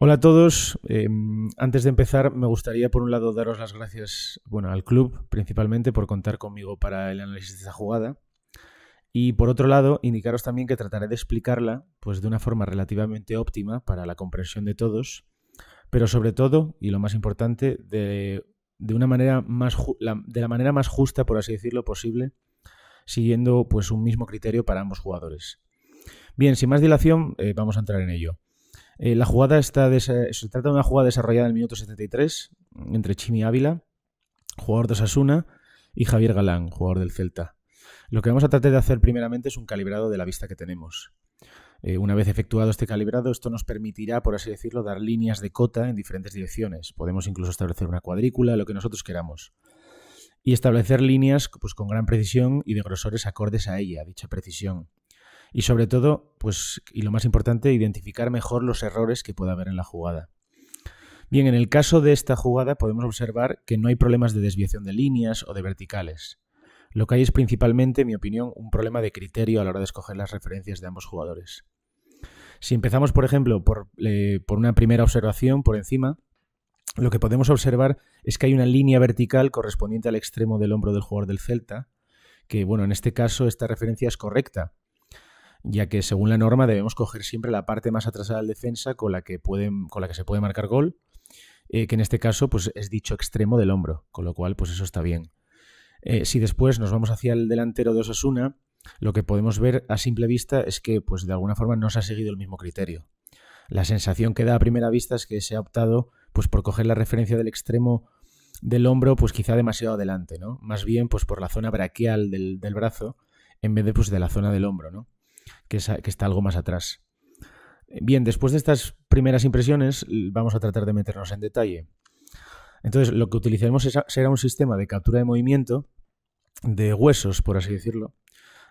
Hola a todos. Eh, antes de empezar, me gustaría por un lado daros las gracias bueno, al club, principalmente por contar conmigo para el análisis de esta jugada. Y por otro lado, indicaros también que trataré de explicarla pues, de una forma relativamente óptima para la comprensión de todos, pero sobre todo, y lo más importante, de, una manera más la, de la manera más justa, por así decirlo, posible, siguiendo pues, un mismo criterio para ambos jugadores. Bien, sin más dilación, eh, vamos a entrar en ello. Eh, la jugada está se trata de una jugada desarrollada en el minuto 73 entre Chimi Ávila, jugador de Sasuna, y Javier Galán, jugador del Celta. Lo que vamos a tratar de hacer primeramente es un calibrado de la vista que tenemos. Eh, una vez efectuado este calibrado, esto nos permitirá, por así decirlo, dar líneas de cota en diferentes direcciones. Podemos incluso establecer una cuadrícula, lo que nosotros queramos. Y establecer líneas pues, con gran precisión y de grosores acordes a ella, dicha precisión y sobre todo, pues, y lo más importante, identificar mejor los errores que pueda haber en la jugada. Bien, en el caso de esta jugada podemos observar que no hay problemas de desviación de líneas o de verticales. Lo que hay es principalmente, en mi opinión, un problema de criterio a la hora de escoger las referencias de ambos jugadores. Si empezamos, por ejemplo, por, eh, por una primera observación por encima, lo que podemos observar es que hay una línea vertical correspondiente al extremo del hombro del jugador del Celta, que bueno, en este caso esta referencia es correcta, ya que según la norma debemos coger siempre la parte más atrasada del defensa con la que, pueden, con la que se puede marcar gol, eh, que en este caso pues, es dicho extremo del hombro, con lo cual pues eso está bien. Eh, si después nos vamos hacia el delantero de Osasuna, lo que podemos ver a simple vista es que pues, de alguna forma no se ha seguido el mismo criterio. La sensación que da a primera vista es que se ha optado pues, por coger la referencia del extremo del hombro pues quizá demasiado adelante, ¿no? Más bien pues por la zona braquial del, del brazo en vez de pues de la zona del hombro, ¿no? que, está algo más atrás. Bien, después de estas primeras impresiones vamos a tratar de meternos en detalle. Entonces, lo que utilizaremos será un sistema de captura de movimiento de huesos, por así decirlo,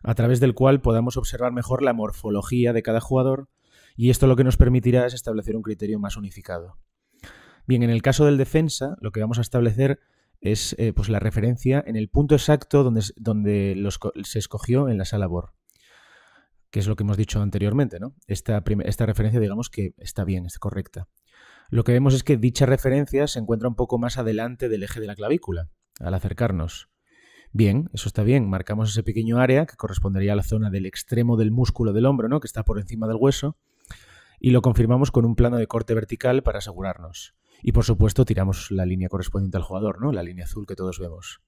a través del cual podamos observar mejor la morfología de cada jugador y esto lo que nos permitirá es establecer un criterio más unificado. Bien, en el caso del defensa, lo que vamos a establecer es eh, pues la referencia en el punto exacto donde, se escogió en la sala BOR que es lo que hemos dicho anteriormente, ¿no? Esta, referencia, digamos que está bien, es correcta. Lo que vemos es que dicha referencia se encuentra un poco más adelante del eje de la clavícula, al acercarnos. Bien, eso está bien. Marcamos ese pequeño área que correspondería a la zona del extremo del músculo del hombro, ¿no? que está por encima del hueso, y lo confirmamos con un plano de corte vertical para asegurarnos. Y por supuesto, tiramos la línea correspondiente al jugador, ¿no? la línea azul que todos vemos.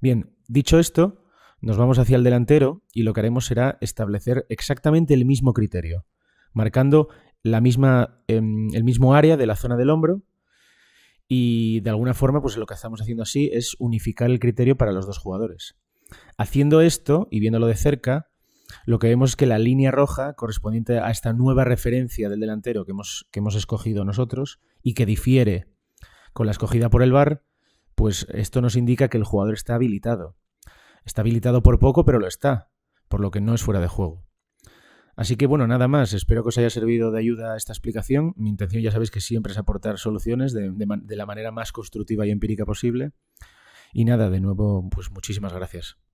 Bien, dicho esto, nos vamos hacia el delantero y lo que haremos será establecer exactamente el mismo criterio, marcando la misma, em, el mismo área de la zona del hombro y de alguna forma pues lo que estamos haciendo así es unificar el criterio para los dos jugadores. Haciendo esto y viéndolo de cerca, lo que vemos es que la línea roja correspondiente a esta nueva referencia del delantero que hemos, que hemos escogido nosotros y que difiere con la escogida por el bar, pues esto nos indica que el jugador está habilitado. Está habilitado por poco, pero lo está, por lo que no es fuera de juego. Así que bueno, nada más. Espero que os haya servido de ayuda esta explicación. Mi intención ya sabéis que siempre es aportar soluciones de, de la manera más constructiva y empírica posible. Y nada, de nuevo, pues muchísimas gracias.